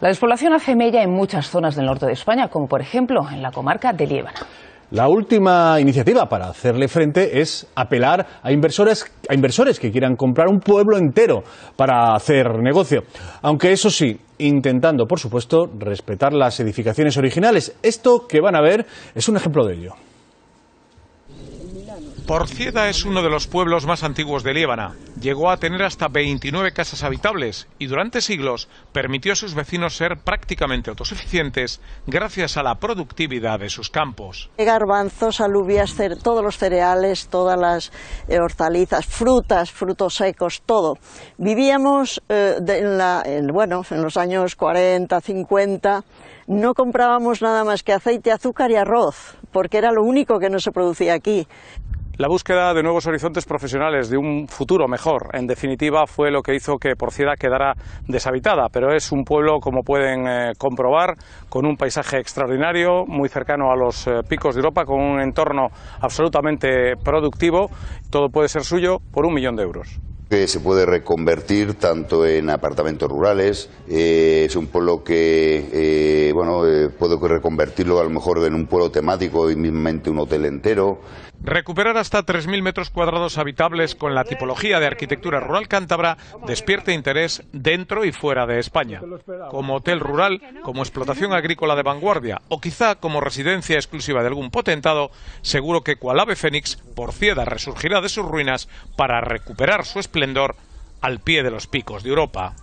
La despoblación hace mella en muchas zonas del norte de España, como por ejemplo en la comarca de Liébana. La última iniciativa para hacerle frente es apelar a inversores, a inversores que quieran comprar un pueblo entero para hacer negocio. Aunque eso sí, intentando, por supuesto, respetar las edificaciones originales. Esto que van a ver es un ejemplo de ello. Porcieda es uno de los pueblos más antiguos de Líbana. Llegó a tener hasta 29 casas habitables y durante siglos permitió a sus vecinos ser prácticamente autosuficientes gracias a la productividad de sus campos. Garbanzos, alubias, todos los cereales, todas las eh, hortalizas, frutas, frutos secos, todo. Vivíamos eh, en, en los años 40, 50 no comprábamos nada más que aceite, azúcar y arroz, porque era lo único que no se producía aquí. La búsqueda de nuevos horizontes profesionales, de un futuro mejor, en definitiva, fue lo que hizo que Porcieda quedara deshabitada, pero es un pueblo, como pueden eh, comprobar, con un paisaje extraordinario, muy cercano a los eh, picos de Europa, con un entorno absolutamente productivo. Todo puede ser suyo por un millón de euros que se puede reconvertir tanto en apartamentos rurales, eh, es un pueblo que, eh, bueno, eh, puedo reconvertirlo a lo mejor en un pueblo temático y mismamente un hotel entero. Recuperar hasta 3.000 metros cuadrados habitables con la tipología de arquitectura rural cántabra despierte interés dentro y fuera de España, como hotel rural, como explotación agrícola de vanguardia o quizá como residencia exclusiva de algún potentado, seguro que cual fénix por cieda resurgirá de sus ruinas para recuperar su esplendor al pie de los picos de Europa.